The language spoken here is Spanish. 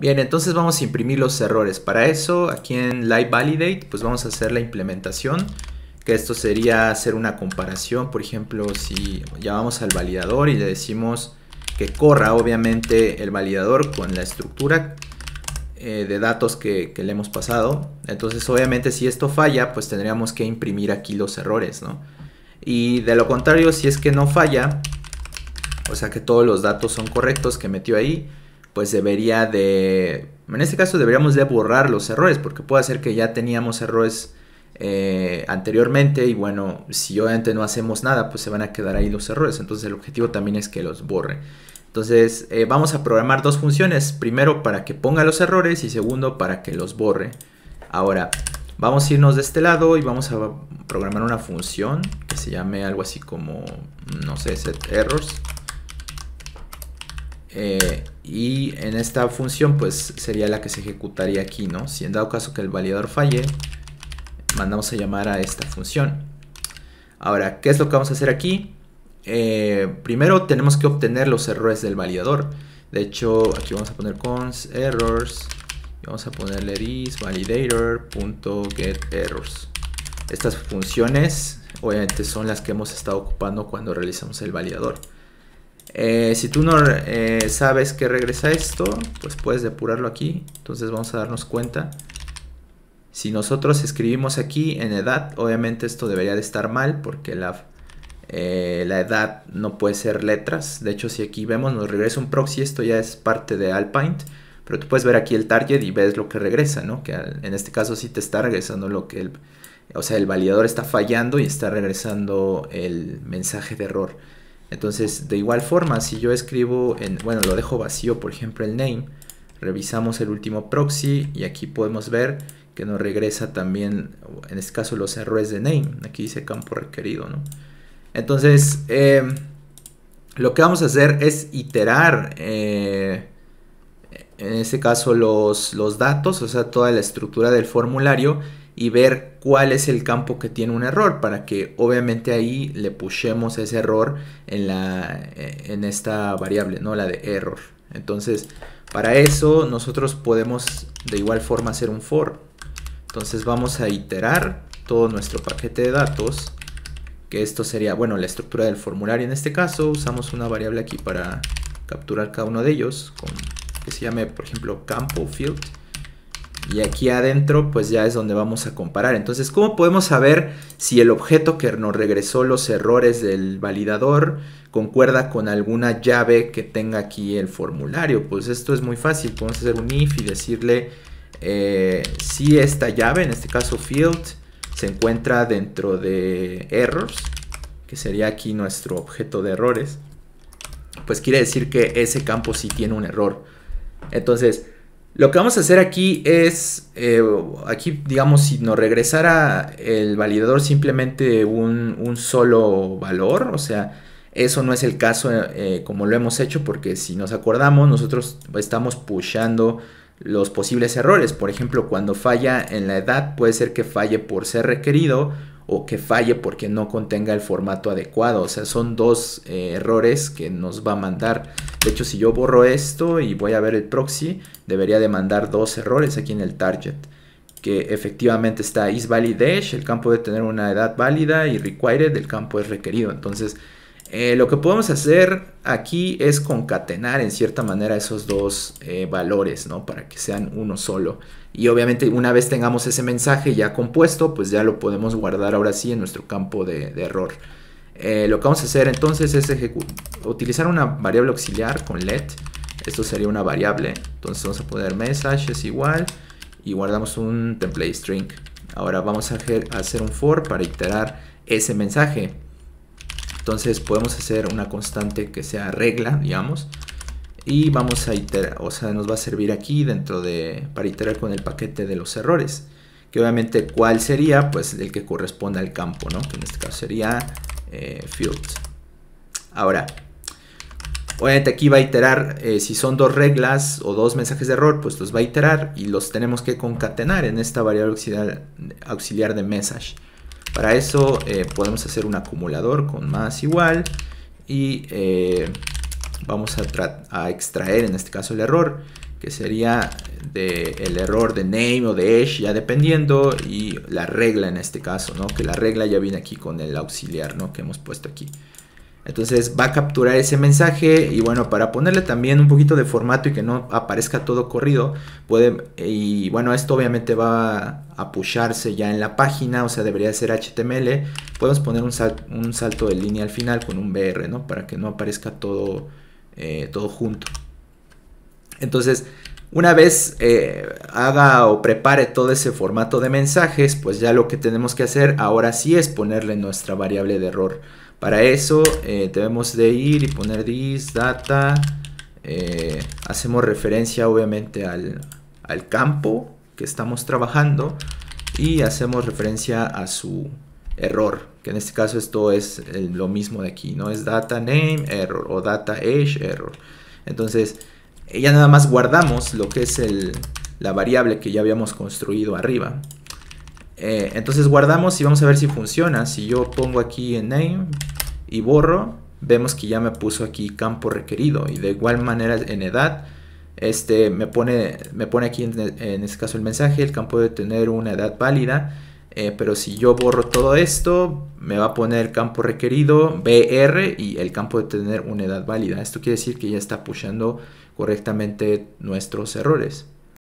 Bien, entonces vamos a imprimir los errores. Para eso, aquí en Live Validate, pues vamos a hacer la implementación. Que esto sería hacer una comparación. Por ejemplo, si llamamos al validador y le decimos que corra, obviamente, el validador con la estructura eh, de datos que, que le hemos pasado. Entonces, obviamente, si esto falla, pues tendríamos que imprimir aquí los errores, ¿no? Y de lo contrario, si es que no falla, o sea que todos los datos son correctos que metió ahí, pues debería de, en este caso deberíamos de borrar los errores, porque puede ser que ya teníamos errores eh, anteriormente y bueno, si obviamente no hacemos nada, pues se van a quedar ahí los errores, entonces el objetivo también es que los borre. Entonces eh, vamos a programar dos funciones, primero para que ponga los errores y segundo para que los borre. Ahora, vamos a irnos de este lado y vamos a programar una función que se llame algo así como, no sé, set eh, y en esta función pues sería la que se ejecutaría aquí, ¿no? Si en dado caso que el validador falle, mandamos a llamar a esta función. Ahora, ¿qué es lo que vamos a hacer aquí? Eh, primero tenemos que obtener los errores del validador. De hecho, aquí vamos a poner cons errors y vamos a ponerle get validator.getErrors. Estas funciones obviamente son las que hemos estado ocupando cuando realizamos el validador. Eh, si tú no eh, sabes que regresa esto, pues puedes depurarlo aquí. Entonces vamos a darnos cuenta. Si nosotros escribimos aquí en edad, obviamente esto debería de estar mal porque eh, la, edad no puede ser letras. De hecho, si aquí vemos nos regresa un proxy, esto ya es parte de Alpine Pero tú puedes ver aquí el target y ves lo que regresa, ¿no? Que en este caso sí te está regresando lo que el... O sea, el validador está fallando y está regresando el mensaje de error. Entonces, de igual forma, si yo escribo, en, bueno, lo dejo vacío, por ejemplo, el name, revisamos el último proxy y aquí podemos ver que nos regresa también, en este caso, los errores de name. Aquí dice campo requerido, ¿no? Entonces, em, lo que vamos a hacer es iterar, eh, en este caso, los, los datos, o sea, toda la estructura del formulario y ver cuál es el campo que tiene un error para que obviamente ahí le pusemos ese error en, la, eh, en esta variable, ¿no? La de error. Entonces, para eso nosotros podemos de igual forma hacer un for. Entonces vamos a iterar todo nuestro paquete de datos, que esto sería, bueno, la estructura del formulario en este caso. Usamos una variable aquí para capturar cada uno de ellos, que se llame, por ejemplo, campo field y aquí adentro pues ya es donde vamos a comparar. Entonces, ¿cómo podemos saber si el objeto que nos regresó los errores del validador concuerda con alguna llave que tenga aquí el formulario? Pues esto es muy fácil. Podemos hacer un if y decirle eh, si esta llave, en este caso field, se encuentra dentro de errors, que sería aquí nuestro objeto de errores, pues quiere decir que ese campo sí tiene un error. Entonces, lo que vamos a hacer aquí es, eh, aquí digamos, si nos regresara el validador simplemente un, solo valor, o sea, eso no es el caso eh, como lo hemos hecho porque si nos acordamos nosotros estamos pushando los posibles errores. Por ejemplo, cuando falla en la edad puede ser que falle por ser requerido o que falle porque no contenga el formato adecuado. O sea, son dos eh, errores que nos va a mandar. De hecho, si yo borro esto y voy a ver el proxy, debería de mandar dos errores aquí en el target. Que efectivamente está is dash, el campo de tener una edad válida y required, el campo es requerido. Entonces, eh, lo que podemos hacer aquí es concatenar en cierta manera esos dos eh, valores, ¿no? Para que sean uno solo. Y obviamente una vez tengamos ese mensaje ya compuesto, pues ya lo podemos guardar ahora sí en nuestro campo de, error. Eh, lo que vamos a hacer entonces es utilizar una variable auxiliar con let. Esto sería una variable. Entonces vamos a poner message es igual y guardamos un template string. Ahora vamos a hacer un for para iterar ese mensaje. Entonces podemos hacer una constante que sea regla, digamos. Y vamos a iterar, o sea, nos va a servir aquí dentro de, para iterar con el paquete de los errores. Que obviamente, ¿cuál sería? Pues el que corresponde al campo, ¿no? Que en este caso sería eh, field Ahora, obviamente aquí va a iterar, eh, si son dos reglas o dos mensajes de error, pues los va a iterar y los tenemos que concatenar en esta variable auxiliar de message. Para eso eh, podemos hacer un acumulador con más igual y eh, vamos a, extraer en este caso el error que sería el error de name o de edge ya dependiendo y la regla en este caso, ¿no? que la regla ya viene aquí con el auxiliar ¿no? que hemos puesto aquí. Entonces va a capturar ese mensaje y bueno, para ponerle también un poquito de formato y que no aparezca todo corrido, puede, y bueno, esto obviamente va a pusharse ya en la página, o sea, debería ser HTML. Podemos poner un, salto de línea al final con un BR, ¿no? Para que no aparezca todo, eh, todo junto. Entonces, una vez eh, haga o prepare todo ese formato de mensajes, pues ya lo que tenemos que hacer ahora sí es ponerle nuestra variable de error. Para eso eh, debemos de ir y poner this data. Eh, hacemos referencia obviamente al, campo que estamos trabajando y hacemos referencia a su error, que en este caso esto es lo mismo de aquí, ¿no? Es data name error o data age error. Entonces, ya nada más guardamos lo que es la variable que ya habíamos construido arriba. Eh, entonces guardamos y vamos a ver si funciona. Si yo pongo aquí en name, y borro, vemos que ya me puso aquí campo requerido y de igual manera en edad, este me pone, me pone aquí en, este caso el mensaje, el campo de tener una edad válida, eh, pero si yo borro todo esto, me va a poner campo requerido, BR y el campo de tener una edad válida. Esto quiere decir que ya está pushando correctamente nuestros errores.